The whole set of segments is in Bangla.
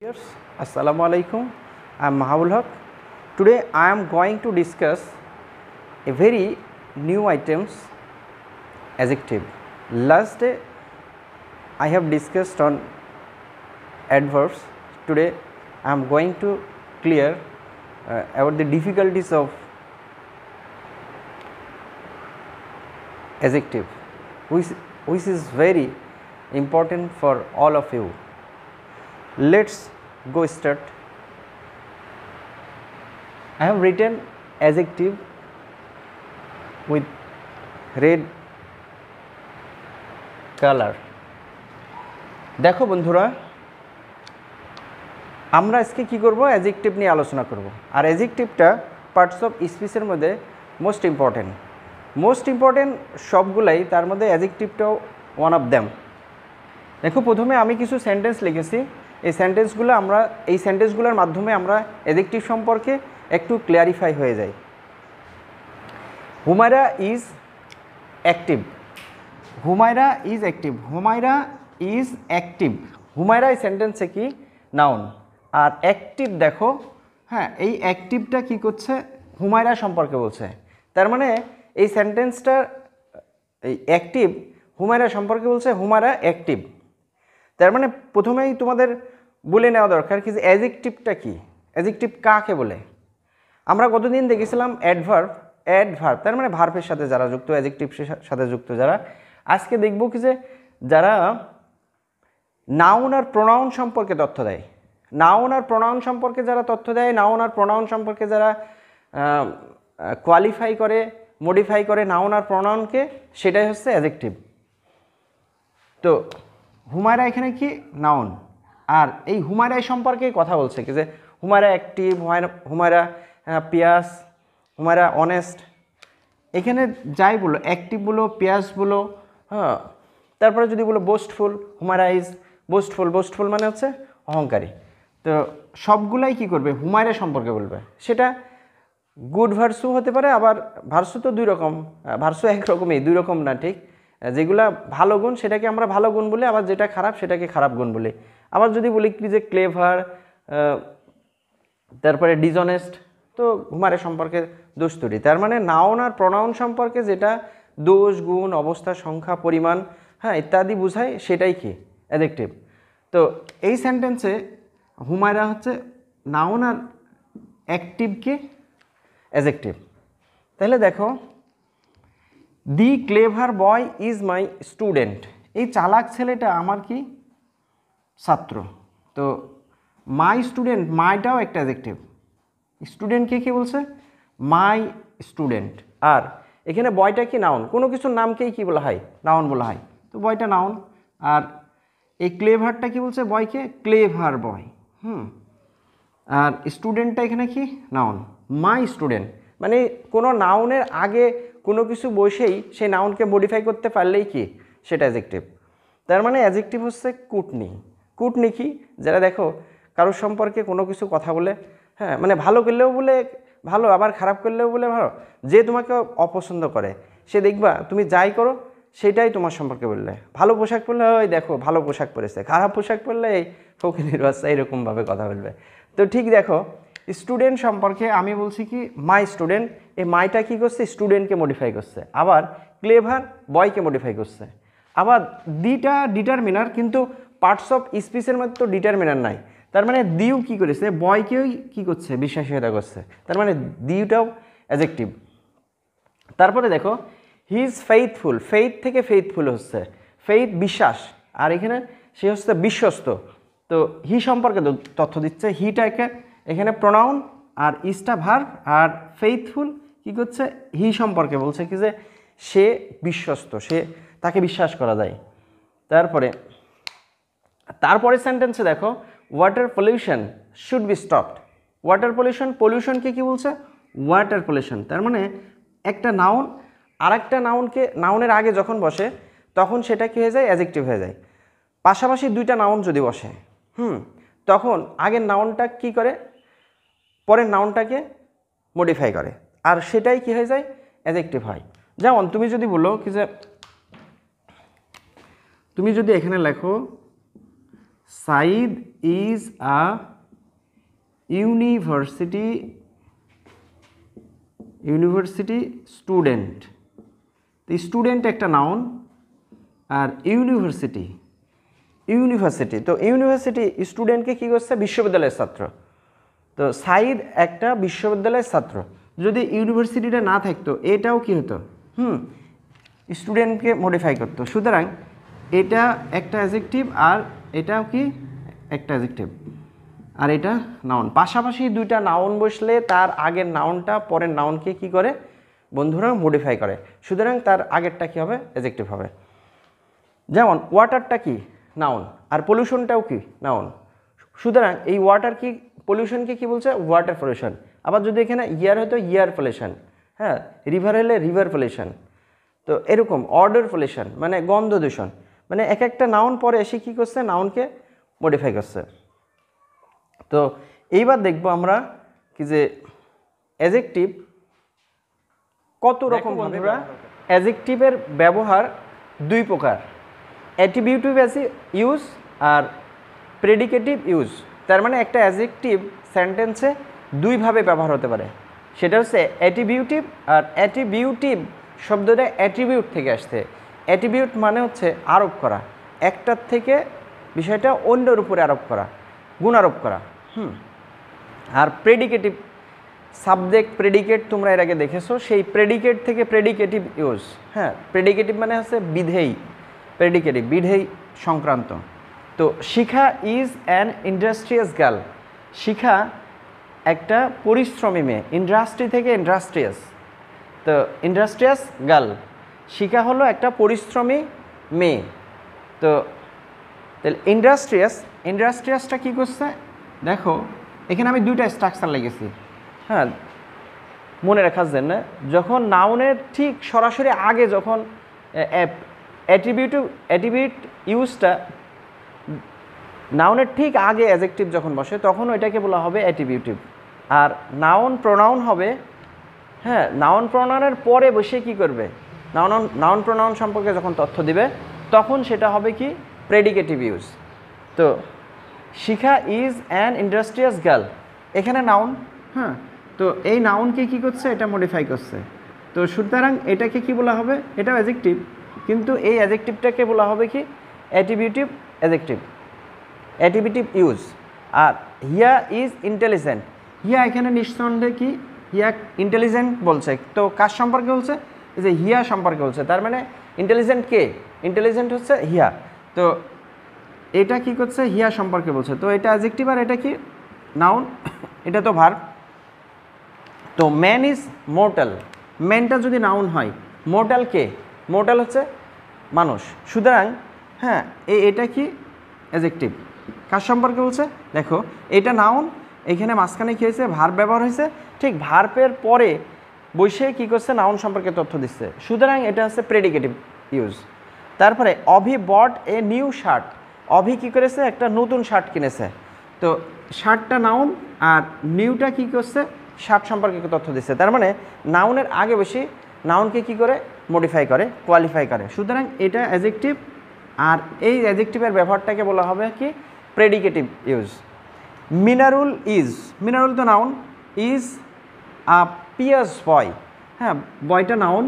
Yes, Assalamu alaikum. I am Mahabul Haq. Today I am going to discuss a very new items adjective. Last day I have discussed on adverbs. Today I am going to clear uh, about the difficulties of adjective which which is very important for all of you. let's go start I have written adjective with red color দেখো বন্ধুরা আমরা আজকে কি করব অ্যাজেকটিভ নিয়ে আলোচনা করব আর অ্যাজেকটিভটা পার্টস অফ স্পিচের মধ্যে মোস্ট ইম্পর্টেন্ট মোস্ট ইম্পর্টেন্ট সবগুলাই তার মধ্যে অ্যাজেকটিভটাও ওয়ান অফ দ্যাম দেখো প্রথমে আমি কিছু সেন্টেন্স লিখেছি এই সেন্টেন্সগুলো আমরা এই সেন্টেন্সগুলোর মাধ্যমে আমরা এডিকটিভ সম্পর্কে একটু ক্লিয়ারিফাই হয়ে যাই Humaira is active Humaira is active Humaira is active Humaira এই সেন্টেন্সে কি নাউন আর অ্যাক্টিভ দেখো হ্যাঁ এই অ্যাক্টিভটা কি করছে হুমায়রা সম্পর্কে বলছে তার মানে এই সেন্টেন্সটা এই অ্যাক্টিভ হুমায়রা সম্পর্কে বলছে হুমায়রা অ্যাক্টিভ তার মানে প্রথমেই তোমাদের বলে নেওয়া দরকার কি যে অ্যাজেকটিভটা কী অ্যাজেকটিভ কাকে বলে আমরা গতদিন দেখেছিলাম অ্যাডভার্ভ অ্যাডভার্ভ তার মানে ভার্ভের সাথে যারা যুক্ত অ্যাজেকটিভের সাথে যুক্ত যারা আজকে দেখব কি যে যারা নাউন আর প্রোনাউন সম্পর্কে তথ্য দেয় নাউন আর প্রোনাউন সম্পর্কে যারা তথ্য দেয় নাউন আর প্রোনাউন সম্পর্কে যারা কোয়ালিফাই করে মডিফাই করে নাউন আর প্রোনাউনকে সেটাই হচ্ছে অ্যাজেকটিভ তো হুমায়রা এখানে কি নাউন আর এই হুমায়রাই সম্পর্কে কথা বলছে কি যে Humaira active Humaira Humaira pious Humaira honest এখানে যাই বলো অ্যাক্টিভ বলো পিয়াস বলো হ্যাঁ তারপরে যদি বলো boastful Humaira is boastful boastful মানে হচ্ছে অহংকারী তো সবগুলাই কি করবে হুমায়রা সম্পর্কে বলবে সেটা গুড ভার্সু হতে পারে আবার ভার্সু তো দুই রকম ভার্সু একরকমই দুই রকম না ঠিক যেগুলা ভালো গুণ সেটাকে আমরা ভালো গুণ বলি আবার যেটা খারাপ সেটাকে খারাপ গুণ বলি আবার যদি বলি কি যে ক্লেভার তারপরে ডিজনেস্ট তো ঘুমারে সম্পর্কে দোষ তৈরি তার মানে নাউন আর প্রনাউন সম্পর্কে যেটা দোষ গুণ অবস্থা সংখ্যা পরিমাণ হ্যাঁ ইত্যাদি বোঝায় সেটাই কি অ্যাডেক্টিভ তো এই সেন্টেন্সে হুমায়রা হচ্ছে নাউন আর অ্যাক্টিভকে অ্যাজেক্টিভ তাহলে দেখো the clever boy is my student এই চালাক ছেলেটা আমার কি ছাত্র তো মাই স্টুডেন্ট মাইটাও একটা অ্যাজেক্টিভ স্টুডেন্ট কে কী বলছে মাই স্টুডেন্ট আর এখানে বয়টা কি নাউন কোনো কিছুর নামকেই কি বলা হয় নাউন বলা হয় তো বয়টা নাউন আর এই ক্লেভারটা কি বলছে বয়কে ক্লেভার বয় হুম আর স্টুডেন্টটা এখানে কি নাউন মাই স্টুডেন্ট মানে কোনো নাউনের আগে কোনো কিছু বসেই সেই নাউনকে মডিফাই করতে পারলেই কি সেটা অ্যাজেক্টিভ তার মানে অ্যাজেক্টিভ হচ্ছে কুটনি কুটনি কি যারা দেখো কারোর সম্পর্কে কোনো কিছু কথা বলে হ্যাঁ মানে ভালো করলেও বলে ভালো আবার খারাপ করলেও বলে ভালো যে তোমাকে অপছন্দ করে সে দেখবা তুমি যাই করো সেটাই তোমার সম্পর্কে বললে ভালো পোশাক পরলে ওই দেখো ভালো পোশাক পরেছে খারাপ পোশাক পরলে এই ফকিনের বাচ্চা এরকমভাবে কথা বলবে তো ঠিক দেখো স্টুডেন্ট সম্পর্কে আমি বলছি কি মাই স্টুডেন্ট এই মাইটা কী করছে স্টুডেন্টকে মডিফাই করছে আবার ক্লেভার বয়কে মডিফাই করছে আবার দিটা ডিটারমিনার কিন্তু পার্টস অফ মধ্যে তো ডিটারমিনার নাই তার মানে দিউ কী করেছে বয়কেও কী করছে বিশ্বাসীয়তা করছে তার মানে দিউটাও অ্যাজেক্টিভ তারপরে দেখো হি ইজ ফেইথফুল ফেইথ থেকে ফেইথফুল হচ্ছে ফেইথ বিশ্বাস আর এখানে সে হচ্ছে বিশ্বস্ত তো হি সম্পর্কে তথ্য দিচ্ছে হিটাকে এখানে প্রোনাউন আর ইস্টা ভার আর ফেইথফুল কি করছে হি সম্পর্কে বলছে কি যে সে বিশ্বস্ত সে তাকে বিশ্বাস করা যায় তারপরে তারপরে সেন্টেন্সে দেখো water pollution should be stopped water pollution পলিউশনকে কি বলছে ওয়াটার পলিউশন তার মানে একটা নাউন আর একটা নাউনকে নাউনের আগে যখন বসে তখন সেটা কী হয়ে যায় অ্যাজেক্টিভ হয়ে যায় পাশাপাশি দুইটা নাউন যদি বসে হুম তখন আগের নাউনটা কি করে পরের নাউনটাকে মডিফাই করে আর সেটাই কি হয়ে যায় অ্যাজেক্টিভ হয় যেমন তুমি যদি বলো কি যে তুমি যদি এখানে লেখো Sayed is a university university student তো স্টুডেন্ট একটা নাউন আর ইউনিভার্সিটি ইউনিভার্সিটি তো ইউনিভার্সিটি স্টুডেন্টকে কী করছে বিশ্ববিদ্যালয়ের ছাত্র তো সাইদ একটা বিশ্ববিদ্যালয়ের ছাত্র যদি ইউনিভার্সিটিটা না থাকতো এটাও কি হতো হুম স্টুডেন্টকে মডিফাই করতো সুতরাং এটা একটা অ্যাজেকটিভ আর এটাও কি একটা অ্যাজেকটিভ আর এটা নাউন পাশাপাশি দুইটা নাউন বসলে তার আগের নাউনটা পরের নাউনকে কি করে বন্ধুরা মডিফাই করে সুতরাং তার আগেরটা কি হবে অ্যাজেকটিভ হবে যেমন ওয়াটারটা কি নাউন আর পলিউশনটাও কি নাউন সুতরাং এই ওয়াটার কি পলিউশনকে কি বলছে ওয়াটার পলিউশন আবার যদি এখানে ইয়ার হয়তো ইয়ার পলিউশন হ্যাঁ রিভার হলে রিভার পলিউশন তো এরকম অর্ডার পলিউশন মানে গন্ধ দূষণ মানে এক একটা নাউন পরে এসে কী করছে নাউনকে মডিফাই করছে তো এইবার দেখব আমরা কি যে অ্যাজেকটিভ কত রকম বন্ধুরা অ্যাজেকটিভের ব্যবহার দুই প্রকার অ্যাসি ইউজ আর প্রেডিকেটিভ ইউজ তার মানে একটা অ্যাজেকটিভ সেন্টেন্সে দুইভাবে ব্যবহার হতে পারে সেটা হচ্ছে অ্যাটিবিউটিভ আর অ্যাটিবিউটিভ শব্দটা অ্যাট্রিবিউট থেকে আসছে অ্যাটিবিউট মানে হচ্ছে আরোপ করা একটার থেকে বিষয়টা অন্যের উপরে আরোপ করা গুণ আরোপ করা হুম আর প্রেডিকেটিভ সাবজেক্ট প্রেডিকেট তোমরা এর আগে দেখেছো সেই প্রেডিকেট থেকে প্রেডিকেটিভ ইউজ হ্যাঁ প্রেডিকেটিভ মানে হচ্ছে বিধেয়ী প্রেডিকেটিভ বিধেয়ী সংক্রান্ত তো Shikha is an industrious girl Shikha একটা পরিশ্রমী মেয়ে ইন্ডাস্ট্রি থেকে ইন্ডাস্ট্রিয়াস তো ইন্ডাস্ট্রিয়াস গার্ল শিখা হলো একটা পরিশ্রমী মেয়ে তো তাহলে ইন্ডাস্ট্রিয়াস ইন্ডাস্ট্রিয়াসটা কী করছে দেখো এখানে আমি দুইটা স্ট্রাকচার লেগেছি হ্যাঁ মনে রাখার জন্য যখন নাউনের ঠিক সরাসরি আগে যখন অ্যাট্রিবিউটিভ অ্যাট্রিবিউট ইউজটা নাউনের ঠিক আগে অ্যাজেকটিভ যখন বসে তখন ওইটাকে বলা হবে অ্যাটিবিউটিভ আর নাউন প্রোনাউন হবে হ্যাঁ নাউন প্রোনাউনের পরে বসে কি করবে নাউন নাউন প্রোনাউন সম্পর্কে যখন তথ্য দিবে তখন সেটা হবে কি প্রেডিকেটিভ ইউজ তো Shikha is an industrious girl এখানে নাউন হ্যাঁ তো এই নাউনকে কি করছে এটা মডিফাই করছে তো সুতরাং এটাকে কি বলা হবে এটা অ্যাজেকটিভ কিন্তু এই অ্যাজেক্টিভটাকে বলা হবে কি অ্যাটিবিউটিভ অ্যাজেক্টিভ অ্যাটিভিটিভ ইউজ আর হিয়া ইজ ইন্টেলিজেন্ট হিয়া এখানে নিঃসন্দেহে কি হিয়া ইন্টেলিজেন্ট বলছে তো কার সম্পর্কে বলছে যে হিয়া সম্পর্কে বলছে তার মানে ইন্টেলিজেন্ট কে ইন্টেলিজেন্ট হচ্ছে হিয়া তো এটা কি করছে হিয়া সম্পর্কে বলছে তো এটা অ্যাজেক্টিভ আর এটা কি নাউন এটা তো ভার তো ম্যান ইজ মোর্টাল ম্যানটা যদি নাউন হয় মোর্টাল কে মোর্টাল হচ্ছে মানুষ সুতরাং হ্যাঁ এটা কি অ্যাজেক্টিভ কার সম্পর্কে বলছে দেখো এটা নাউন এখানে মাঝখানে কী হয়েছে ভার ব্যবহার হয়েছে ঠিক ভার্পের পরে বসে কি করছে নাউন সম্পর্কে তথ্য দিচ্ছে সুতরাং এটা হচ্ছে প্রেডিকেটিভ ইউজ তারপরে অভি বট এ নিউ শার্ট অভি কী করেছে একটা নতুন শার্ট কিনেছে তো শার্টটা নাউন আর নিউটা কি করছে শার্ট সম্পর্কে তথ্য দিচ্ছে তার মানে নাউনের আগে বেশি নাউনকে কি করে মডিফাই করে কোয়ালিফাই করে সুতরাং এটা অ্যাজেকটিভ আর এই অ্যাজেকটিভের ব্যবহারটাকে বলা হবে কি predicative use Minarul is Minarul তো নাউন ইজ আ পিয়াস বয় হ্যাঁ বয়টা নাউন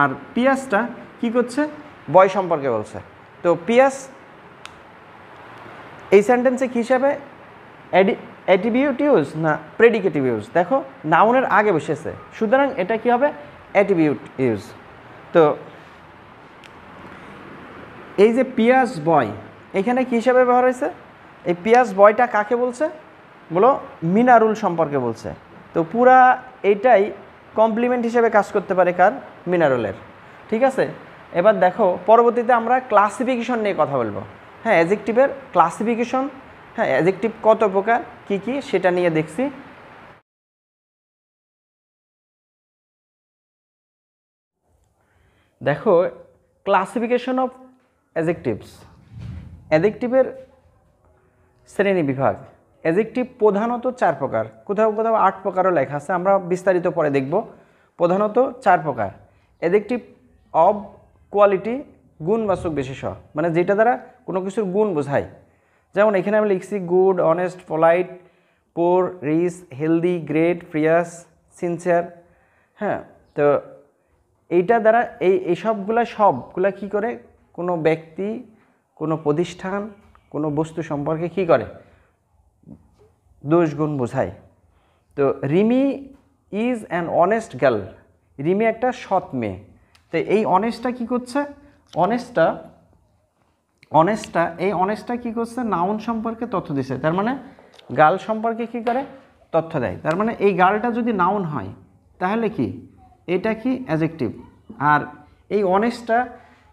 আর পিয়াসটা কি করছে বয় সম্পর্কে বলছে তো পিয়াস এই সেন্টেন্সে হিসাবে অ্যাটিবিউট ইউজ না প্রেডিকেটিভ ইউজ দেখো নাউনের আগে বসেছে সুতরাং এটা কি হবে অ্যাটিবিউট ইউজ তো এই যে পিয়াস বয় এখানে কী হিসাবে ব্যবহার হয়েছে এই পিয়াস বয়টা কাকে বলছে বলো মিনারুল সম্পর্কে বলছে তো পুরা এইটাই কমপ্লিমেন্ট হিসেবে কাজ করতে পারে কার মিনারুলের ঠিক আছে এবার দেখো পরবর্তীতে আমরা ক্লাসিফিকেশন নিয়ে কথা বলবো হ্যাঁ অ্যাজেকটিভের ক্লাসিফিকেশন হ্যাঁ অ্যাজেকটিভ কত প্রকার কি কি সেটা নিয়ে দেখছি দেখো ক্লাসিফিকেশন অফ অ্যাজেকটিভস অ্যাজেকটিভের শ্রেণী বিভাগ অ্যাজেকটিভ প্রধানত চার প্রকার কোথাও কোথাও আট প্রকারও লেখা আছে আমরা বিস্তারিত পরে দেখব প্রধানত চার প্রকার অ্যাজেকটিভ অব কোয়ালিটি গুণবাচক বিশেষ মানে যেটা দ্বারা কোনো কিছুর গুণ বোঝায় যেমন এখানে আমি লিখছি good honest polite poor rich healthy great pious sincere হ্যাঁ তো এইটা দ্বারা এই এইসবগুলা সবগুলা কি করে কোনো ব্যক্তি কোনো প্রতিষ্ঠান কোনো বস্তু সম্পর্কে কি করে দোষ গুণ বোঝায় তো Rimi is an honest girl Rimi একটা সৎ মেয়ে তো এই অনেস্টটা কি করছে অনেস্টটা অনেস্টটা এই অনেস্টটা কি করছে নাউন সম্পর্কে তথ্য দিছে তার মানে গার্ল সম্পর্কে কি করে তথ্য দেয় তার মানে এই গার্লটা যদি নাউন হয় তাহলে কি এটা কি অ্যাজেক্টিভ আর এই অনেস্টটা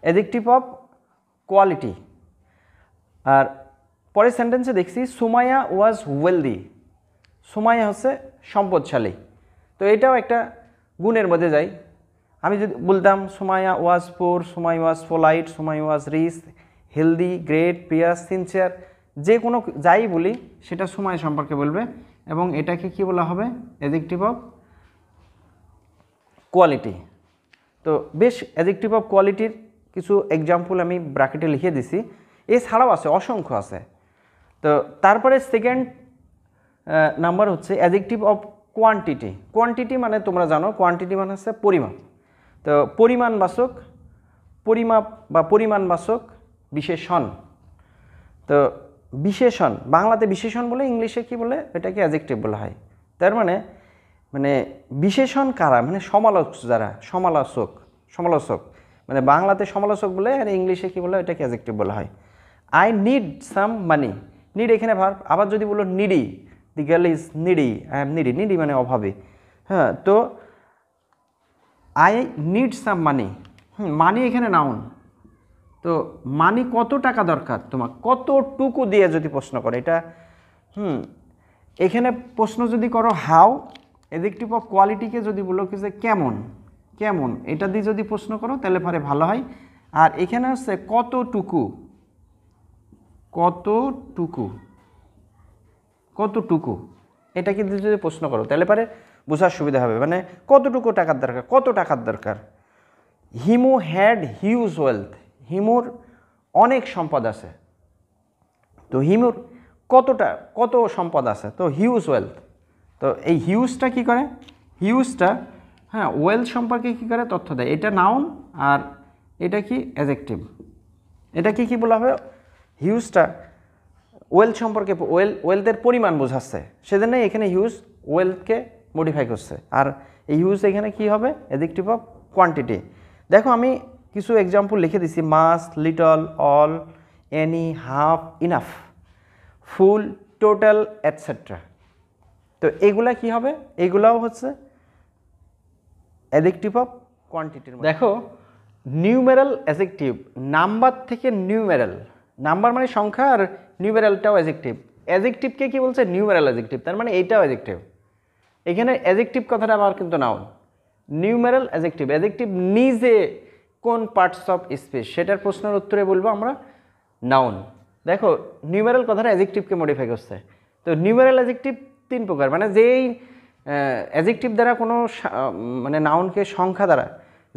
অ্যাজেক্টিভ অফ কোয়ালিটি আর পরের সেন্টেন্সে দেখছি সুমাইয়া ওয়াজ ওয়েলদি সুমাইয়া হচ্ছে সম্পদশালী তো এটাও একটা গুণের মধ্যে যায় আমি যদি বলতাম সুমাইয়া ওয়াজ পোর সুমাই was polite Sumai was rich healthy great pious sincere যে কোনো যাই বলি সেটা সময় সম্পর্কে বলবে এবং এটাকে কি বলা হবে অ্যাজেক্টিভ অফ কোয়ালিটি তো বেশ অ্যাজেক্টিভ অফ কোয়ালিটির কিছু এক্সাম্পল আমি ব্রাকেটে লিখে দিছি এছাড়াও আছে অসংখ্য আছে তো তারপরে সেকেন্ড নাম্বার হচ্ছে অ্যাজেকটিভ অফ কোয়ান্টিটি কোয়ান্টিটি মানে তোমরা জানো কোয়ান্টিটি মানে হচ্ছে পরিমাপ তো পরিমাণবাসক পরিমাপ বা পরিমাণবাসক বিশেষণ তো বিশেষণ বাংলাতে বিশেষণ বলে ইংলিশে কি বলে এটাকে অ্যাজেকটিভ বলা হয় তার মানে মানে বিশেষণ কারা মানে সমালোচক যারা সমালোচক সমালোচক মানে বাংলাতে সমালোচক বলে আর ইংলিশে কি বলে এটাকে অ্যাজেকটিভ বলা হয় I need some money need এখানে ভার আবার যদি বলো needy the girl is needy I am needy needy মানে অভাবে হ্যাঁ তো আই নিড সাম মানি হুম মানি এখানে নাউন তো মানি কত টাকা দরকার তোমার কতটুকু দিয়ে যদি প্রশ্ন করে এটা হুম এখানে প্রশ্ন যদি করো হাউ এদিকটি অফ কোয়ালিটিকে যদি বলো কি যে কেমন কেমন এটা দিয়ে যদি প্রশ্ন করো তাহলে পরে ভালো হয় আর এখানে হচ্ছে কতটুকু কতটুকু কতটুকু এটা কিন্তু যদি প্রশ্ন করো তাহলে পারে বোঝার সুবিধা হবে মানে কতটুকু টাকার দরকার কত টাকার দরকার হিমু হ্যাড হিউজ ওয়েলথ হিমুর অনেক সম্পদ আছে তো হিমুর কতটা কত সম্পদ আছে তো হিউজ ওয়েলথ তো এই হিউজটা কি করে হিউজটা হ্যাঁ ওয়েলথ সম্পর্কে কি করে তথ্য দেয় এটা নাউন আর এটা কি অ্যাজেক্টিভ এটাকে কি বলা হবে হিউজটা ওয়েলথ সম্পর্কে ওয়েল ওয়েলথের পরিমাণ বোঝাচ্ছে সেজন্যই এখানে হিউজ ওয়েলথকে মডিফাই করছে আর এই হিউজ এখানে কি হবে এদিকটিভ অফ কোয়ান্টিটি দেখো আমি কিছু এক্সাম্পল লিখে দিছি much little all any half enough full total etcetera তো এগুলা কি হবে এগুলাও হচ্ছে অ্যাজেকটিভ অফ কোয়ান্টিটির দেখো নিউমেরাল অ্যাজেকটিভ নাম্বার থেকে নিউমেরাল নাম্বার মানে সংখ্যা আর নিউমেরালটাও অ্যাজেকটিভ অ্যাজেকটিভকে কী বলছে নিউমেরাল অ্যাজেকটিভ তার মানে এইটাও অ্যাজেকটিভ এখানে অ্যাজেকটিভ কথাটা আবার কিন্তু নাউন নিউমেরাল অ্যাজেকটিভ অ্যাজেকটিভ নিজে কোন পার্টস অফ স্পেস সেটার প্রশ্নের উত্তরে বলবো আমরা নাউন দেখো নিউমেরাল কথাটা অ্যাজেকটিভকে মডিফাই করছে তো নিউমেরাল অ্যাজেকটিভ তিন প্রকার মানে যেই অ্যাজেকটিভ দ্বারা কোনো মানে নাউনকে সংখ্যা দ্বারা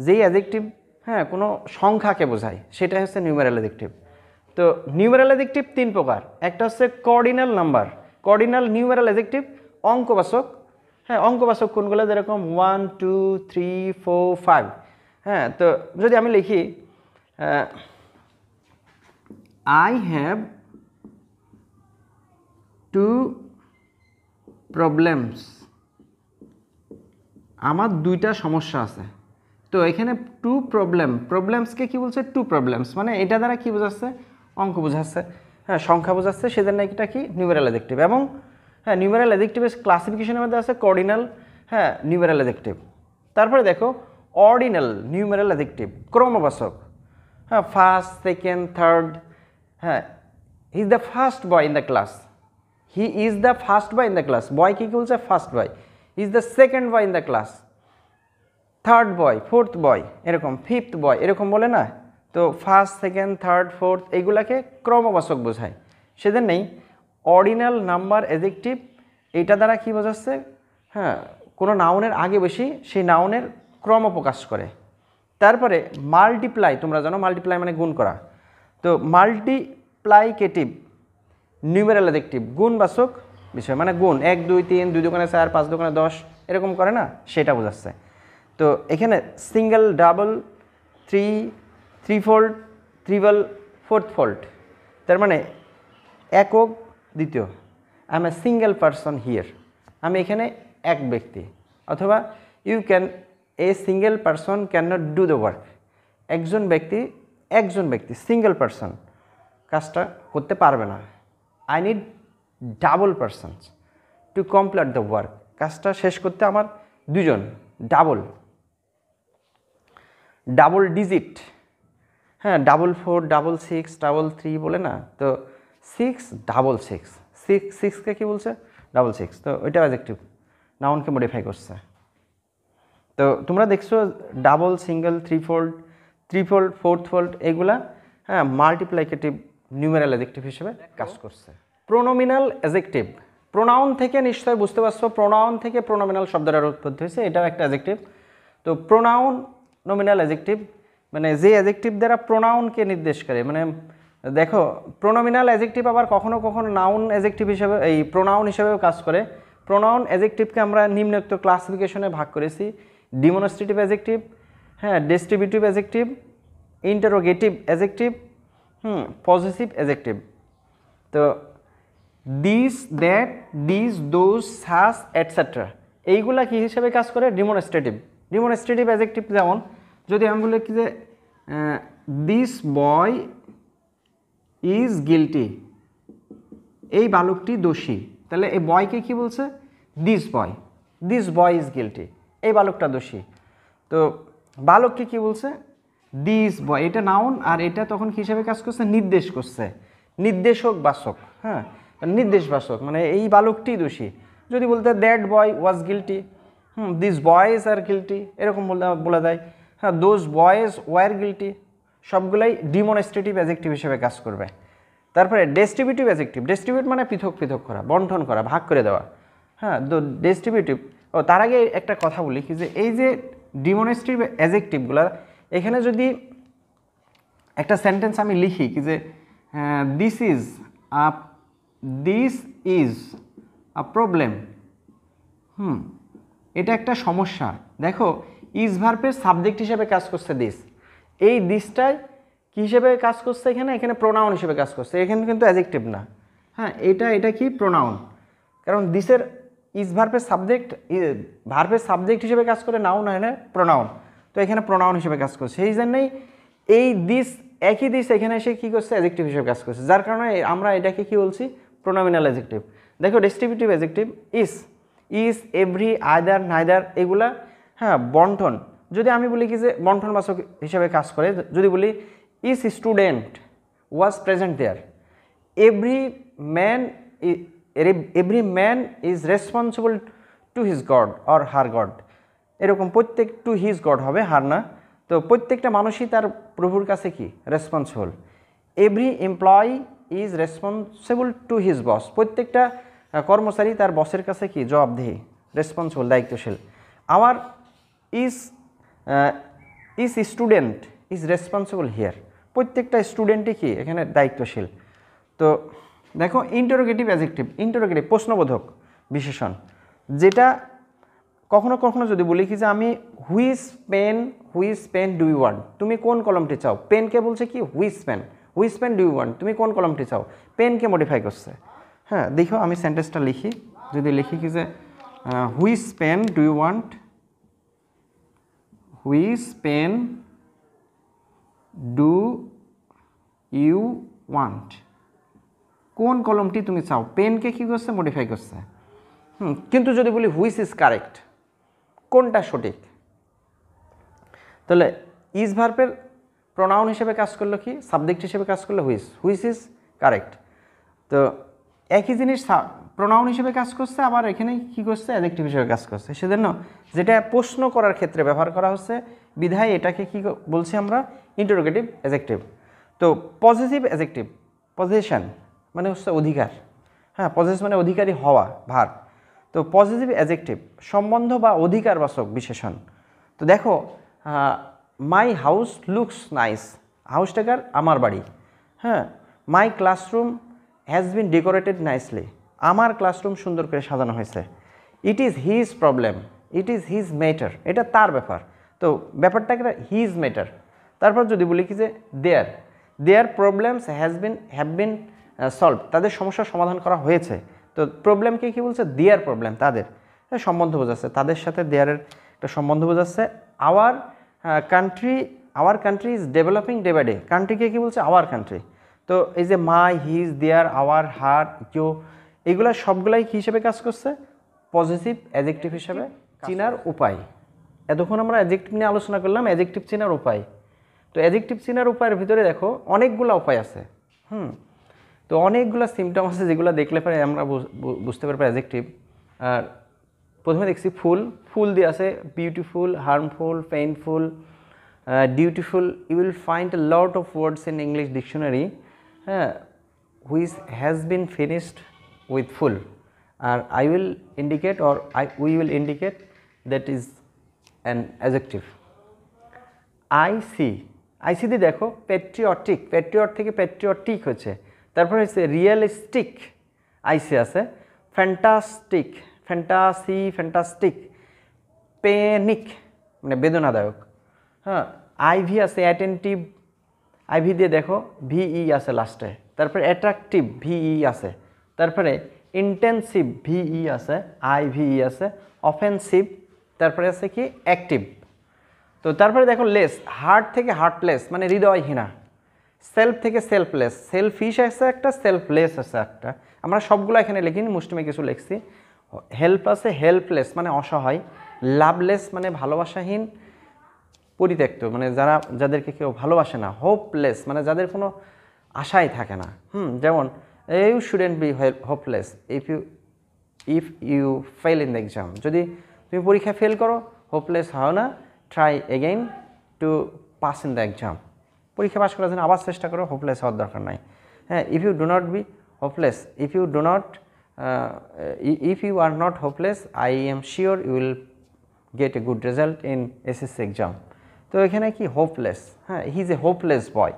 যেই অ্যাজেক্টিভ হ্যাঁ কোনো সংখ্যাকে বোঝায় সেটা হচ্ছে নিউমেরাল অ্যাজেকটিভ তো নিউমেরাল অ্যাজেক্টিভ তিন প্রকার একটা হচ্ছে cardinal number cardinal numeral adjective অঙ্কবাচক হ্যাঁ অঙ্কবাচক কোনগুলো যেরকম one two three four five হ্যাঁ তো যদি আমি লিখি আই হ্যাভ টু প্রবলেমস আমার দুইটা সমস্যা আছে তো এখানে টু প্রবলেম প্রবলেমসকে কি বলছে টু প্রবলেমস মানে এটা দ্বারা কি বোঝাচ্ছে অঙ্ক বোঝাচ্ছে হ্যাঁ সংখ্যা বোঝাচ্ছে সেদের এটা কি নিউমেরাল অ্যাডিকটিভ এবং হ্যাঁ নিউমেরাল অ্যাডিকটিভের ক্লাসিফিকেশনের মধ্যে আছে কর্ডিনাল হ্যাঁ নিউমেরাল অ্যাডিকটিভ তারপরে দেখো অর্ডিনাল নিউমেরাল অ্যাডিকটিভ ক্রমবাসক হ্যাঁ ফার্স্ট সেকেন্ড থার্ড হ্যাঁ is the first boy in the class he is the first boy in the class boy কী কী বলছে first boy is the second boy in the class third boy fourth boy এরকম ফিফথ বয় এরকম বলে না তো ফার্স্ট সেকেন্ড থার্ড ফোর্থ এগুলাকে ক্রমবাচক বোঝায় সেদিন নেই অর্ডিনাল নাম্বার এজেকটিভ এটা দ্বারা কি বোঝাচ্ছে হ্যাঁ কোনো নাউনের আগে বেশি সেই নাউনের ক্রম প্রকাশ করে তারপরে মাল্টিপ্লাই তোমরা জানো মাল্টিপ্লাই মানে গুণ করা তো মাল্টিপ্লাইকেটিভ নিউমেরাল এজেকটিভ গুণবাচক বিষয় মানে গুণ এক দুই তিন দুই দোকানে চার পাঁচ দোকানে দশ এরকম করে না সেটা বোঝাচ্ছে তো এখানে single double three three fold triple fourth fold তার মানে একক দ্বিতীয় I am a single person here আমি এখানে এক ব্যক্তি অথবা you can a single person can not do the work একজন ব্যক্তি একজন ব্যক্তি সিঙ্গেল পারসন কাজটা করতে পারবে না I need double person to complete the work কাজটা শেষ করতে আমার দুজন ডাবল ডাবল ডিজিট হ্যাঁ double four double six double three বলে না তো সিক্স ডাবল সিক্স সিক্স সিক্সকে কী বলছে ডাবল সিক্স তো ওইটা অ্যাজেক্টিভ নাউনকে মডিফাই করছে তো তোমরা দেখছো double single three fold three fold fourth fold এগুলা হ্যাঁ মাল্টিপ্লাইকেটিভ নিউমেরাল অ্যাজেক্টিভ হিসেবে কাজ করছে প্রোনোমিনাল অ্যাজেক্টিভ প্রোনাউন থেকে নিশ্চয় বুঝতে পারছো প্রোনাউন থেকে প্রোনোমিনাল শব্দটার উৎপত্তি হয়েছে এটাও একটা অ্যাজেক্টিভ তো প্রোনাউন নোমিনাল অ্যাজেক্টিভ মানে যে অ্যাজেক্টিভ দ্বারা প্রোনাউনকে নির্দেশ করে মানে দেখো প্রোনমিনাল অ্যাজেক্টিভ আবার কখনো কখনো নাউন অ্যাজেক্টিভ হিসেবে এই প্রোনাউন হিসেবেও কাজ করে প্রোনাউন অ্যাজেক্টিভকে আমরা নিম্নোক্ত ক্লাসিফিকেশনে ভাগ করেছি ডিমোনস্ট্রেটিভ অ্যাজেক্টিভ হ্যাঁ ডিস্ট্রিবিউটিভ অ্যাজেক্টিভ ইন্টারোগেটিভ অ্যাজেক্টিভ হুম পজিটিভ অ্যাজেক্টিভ তো this that this those such etcetera এইগুলা কি হিসেবে কাজ করে ডিমোনস্ট্রেটিভ ডিমোনস্ট্রেটিভ অ্যাজেক্টিভ যেমন যদি আমি বলি কি যে দিস বয় ইজ গিলটি এই বালকটি দোষী তাহলে এই বয়কে কি বলছে this boy this boy is guilty এই বালকটা দোষী তো বালককে কি বলছে দিস বয় এটা নাউন আর এটা তখন কি হিসাবে কাজ করছে নির্দেশ করছে নির্দেশক বাসক হ্যাঁ নির্দেশবাসক মানে এই বালকটি দোষী যদি বলতে দ্যাট বয় ওয়াজ গিলটি হুম দিস বয়েজ আর গিলটি এরকম বলে বলে দেয় হ্যাঁ দোজ বয়েজ ওয়ার গিলটি সবগুলাই ডিমনস্ট্রেটিভ অ্যাজেক্টিভ হিসেবে কাজ করবে তারপরে ডেস্টিভিটিভ অ্যাজেক্টিভ ডিস্ট্রিবিউট মানে পৃথক পৃথক করা বন্টন করা ভাগ করে দেওয়া হ্যাঁ দো ডিস্ট্রিবিউটিভ ও তার আগে একটা কথা বলি কি যে এই যে ডিমনেস্ট্রিভ অ্যাজেক্টিভগুলো এখানে যদি একটা সেন্টেন্স আমি লিখি কি যে this is up this is a problem হুম এটা একটা সমস্যা দেখো ইজ ভার্পের সাবজেক্ট হিসেবে কাজ করছে দিস এই দিসটাই কী হিসেবে কাজ করছে এখানে এখানে প্রোনাউন হিসেবে কাজ করছে এখানে কিন্তু অ্যাজেক্টিভ না হ্যাঁ এটা এটা কি প্রোনাউন কারণ দিসের ইজ ভার্পের সাবজেক্ট ভার্পের সাবজেক্ট হিসেবে কাজ করে নাও না এখানে প্রোনাউন তো এখানে প্রোনাউন হিসেবে কাজ করছে সেই জন্যই এই দিস একই দিস এখানে এসে কী করছে অ্যাজেক্টিভ হিসেবে কাজ করছে যার কারণে আমরা এটাকে কি বলছি প্রোনামিনাল অ্যাজেক্টিভ দেখো distributive adjective each each every other neither এগুলা হ্যাঁ বন্টন যদি আমি বলি কি যে বাসক হিসাবে কাজ করে যদি বলি each student was present there every man every man is responsible to his god or her god এরকম প্রত্যেক টু হিজ গড হবে হার না তো প্রত্যেকটা মানুষই তার প্রভুর কাছে কি responsible every employee is responsible to his boss প্রত্যেকটা কর্মচারী তার বসের কাছে কি জবাবদেহি রেসপন্সিবল দায়িত্বশীল আমার each each student is responsible here প্রত্যেকটা স্টুডেন্টই কি এখানে দায়িত্বশীল তো দেখো ইন্টারোগেটিভ অ্যাজেক্টিভ ইন্টারোগেটিভ প্রশ্নবোধক বিশেষণ যেটা কখনো কখনো যদি বলি কি যে আমি হুইস পেন হুইস পেন ডু ইউ ওয়ান্ট তুমি কোন কলমটি চাও পেনকে বলছে কি হুইস পেন হুইস পেন ডু ইউ ওয়ান্ট তুমি কোন কলমটি চাও পেনকে মডিফাই করছে হ্যাঁ দেখো আমি সেন্টেন্সটা লিখি যদি লিখি কি যে which pen do you want which pen do you want কোন কলমটি তুমি চাও পেনকে কী করছে মডিফাই করছে কিন্তু যদি বলি হুইচ ইজ কারেক্ট কোনটা সঠিক তাহলে ইজ ভার্পের প্রোনাউন হিসেবে কাজ করলো কি সাবজেক্ট হিসেবে কাজ করলো হুইস হুইস ইজ কারেক্ট তো একই জিনিস প্রোনাউন হিসেবে কাজ করছে আবার এখানে কি করছে অ্যাডেক্টিভ হিসেবে কাজ করছে সেজন্য যেটা প্রশ্ন করার ক্ষেত্রে ব্যবহার করা হচ্ছে বিধায় এটাকে কি বলছি আমরা ইন্টারোগেটিভ অ্যাজেক্টিভ তো পজিটিভ অ্যাজেক্টিভ পজিশন মানে হচ্ছে অধিকার হ্যাঁ পজেস মানে অধিকারী হওয়া ভার তো পজিটিভ অ্যাজেক্টিভ সম্বন্ধ বা অধিকার বাসক বিশেষণ তো দেখো মাই হাউস লুকস নাইস হাউসটাকার আমার বাড়ি হ্যাঁ my classroom has been decorated nicely আমার ক্লাসরুম সুন্দর করে সাজানো হয়েছে it is his problem it is his matter এটা তার ব্যাপার তো ব্যাপারটা একটা হিজ ম্যাটার তারপর যদি বলি কি যে their their problems has been have been solve তাদের সমস্যার সমাধান করা হয়েছে তো প্রবলেমকে কী বলছে দেয়ার প্রবলেম তাদের সম্বন্ধ বোঝাচ্ছে তাদের সাথে দেয়ারের একটা সম্বন্ধ বোঝাচ্ছে our country our country is developing day by day কান্ট্রিকে কী বলছে আওয়ার কান্ট্রি তো এই যে my his their our her you এগুলা সবগুলাই কী হিসেবে কাজ করছে পজিটিভ অ্যাজেক্টিভ হিসেবে চিনার উপায় এতক্ষণ আমরা অ্যাজেক্টিভ নিয়ে আলোচনা করলাম অ্যাজেক্টিভ চিনার উপায় তো অ্যাজেক্টিভ চিনার উপায়ের ভিতরে দেখো অনেকগুলো উপায় আছে হুম তো অনেকগুলো সিমটম আছে যেগুলো দেখলে পরে আমরা বুঝতে পারবো অ্যাজেক্টিভ আর প্রথমে দেখছি ফুল ফুল দিয়ে আছে beautiful harmful painful dutiful you will find lot of words in English dictionary হ্যাঁ which has been finished with full or I will indicate or I, we will indicate that is an adjective. I see, I see the দেখো patriotic, patriotic patriotic patriotic Therefore, it's a realistic I see as a fantastic, fantasy, fantastic, panic মানে বেদনাদায়ক হ্যাঁ আইভি আছে অ্যাটেন্টিভ আইভি দিয়ে দেখো ভিই আছে লাস্টে তারপরে অ্যাট্রাকটিভ ভিই আছে তারপরে ইন্টেন্সিভ ভিই e আছে আই ভিই e আছে অফেন্সিভ তারপরে আছে কি অ্যাক্টিভ তো তারপরে দেখো লেস হার্ট থেকে হার্টলেস মানে হৃদয়হীনা সেলফ থেকে সেলফলেস সেলফিস আছে একটা সেলফলেস আছে একটা আমরা সবগুলো এখানে লিখিনি মুষ্টিমে কিছু লিখছি হেল্প আছে হেল্পলেস মানে অসহায় লাভলেস মানে ভালোবাসাহীন পরিত্যক্ত মানে যারা যাদেরকে কেউ ভালোবাসে না হোপলেস মানে যাদের কোনো আশাই থাকে না হুম যেমন you shouldn't be hopeless if you if you fail in the exam যদি তুমি পরীক্ষা ফেল করো হোপলেস হও না try again to pass in the exam পরীক্ষা পাস করার জন্য আবার চেষ্টা করো হোপলেস হওয়ার দরকার নাই হ্যাঁ if you do not be hopeless if you do not if you are not hopeless I am sure you will get a good result in SSC exam তো এখানে কি হোপলেস হ্যাঁ he is a hopeless boy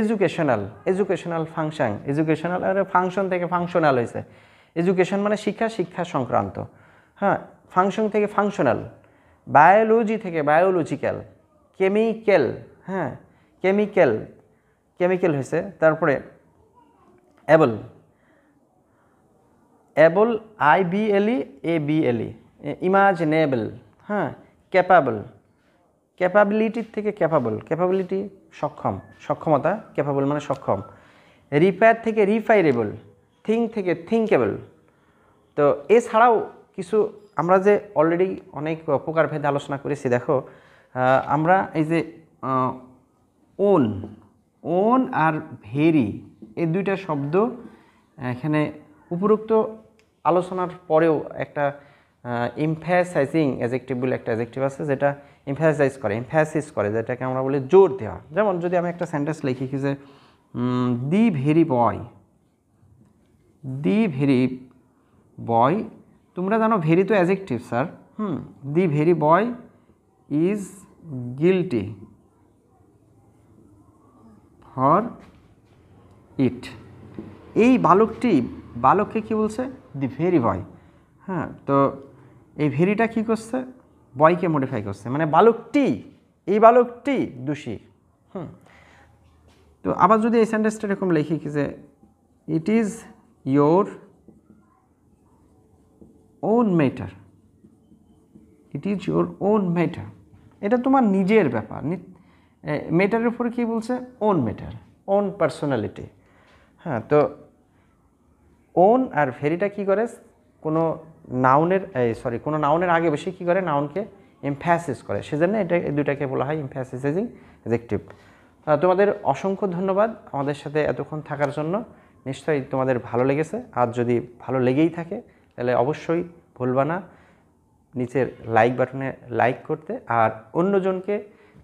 educational educational function educational আর ফাংশন থেকে ফাংশনাল হয়েছে এজুকেশন মানে শিক্ষা শিক্ষা সংক্রান্ত হ্যাঁ ফাংশন থেকে ফাংশনাল বায়োলজি থেকে বায়োলজিক্যাল কেমিক্যাল হ্যাঁ কেমিক্যাল কেমিক্যাল হয়েছে তারপরে able able I B L E A B L E imaginable হ্যাঁ ক্যাপাবল ক্যাপাবিলিটির থেকে ক্যাপাবল ক্যাপাবিলিটি সক্ষম সক্ষমতা ক্যাপাবল মানে সক্ষম রিপেয়ার থেকে রিফাইরেবল থিং থেকে থিঙ্কেবল তো এছাড়াও কিছু আমরা যে অলরেডি অনেক ভেদে আলোচনা করেছি দেখো আমরা এই যে ওন ওন আর ভেরি এই দুইটা শব্দ এখানে উপরোক্ত আলোচনার পরেও একটা ইমফ্যাসাইজিং অ্যাজেক্টিভ বলে একটা অ্যাজেক্টিভ আছে যেটা এমফাসাইজ করে এমফাসিস করে যেটাকে আমরা বলি জোর দেওয়া যেমন যদি আমি একটা সেন্টেন্স লিখি কি যে দি ভেরি বয় দি ভেরি বয় তোমরা জানো ভেরি তো অ্যাজেকটিভ স্যার হুম the very boy is guilty for it এই বালকটি বালককে কি বলছে দি ভেরি বয় হ্যাঁ তো এই ভেরিটা কি করছে বয়কে মডিফাই করছে মানে বালকটি এই বালকটি দোষী হুম তো আবার যদি এই সেন্টেন্সটা এরকম লিখি যে it is your own matter it is your own matter এটা তোমার নিজের ব্যাপার মেটারের উপরে কী বলছে ওন মেটার ওন পার্সোনালিটি হ্যাঁ তো ওন আর ভেরিটা কী করে কোনো নাউনের সরি কোনো নাউনের আগে বেশি কী করে নাউনকে এমফ্যাসিস করে সেজন্য এটা এই দুটাকে বলা হয় এমফ্যাসিসাইজিং এজেকটিভ তোমাদের অসংখ্য ধন্যবাদ আমাদের সাথে এতক্ষণ থাকার জন্য নিশ্চয়ই তোমাদের ভালো লেগেছে আর যদি ভালো লেগেই থাকে তাহলে অবশ্যই ভুলবা না নিচের লাইক বাটনে লাইক করতে আর অন্যজনকে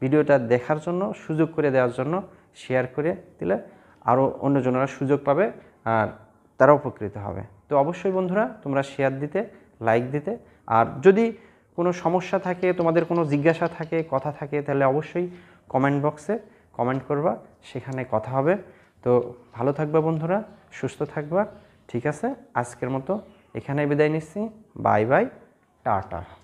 ভিডিওটা দেখার জন্য সুযোগ করে দেওয়ার জন্য শেয়ার করে দিলে আরও অন্যজনেরা সুযোগ পাবে আর তারা উপকৃত হবে তো অবশ্যই বন্ধুরা তোমরা শেয়ার দিতে লাইক দিতে আর যদি কোনো সমস্যা থাকে তোমাদের কোনো জিজ্ঞাসা থাকে কথা থাকে তাহলে অবশ্যই কমেন্ট বক্সে কমেন্ট করবা সেখানে কথা হবে তো ভালো থাকবা বন্ধুরা সুস্থ থাকবা ঠিক আছে আজকের মতো এখানেই বিদায় নিচ্ছি বাই বাই টাটা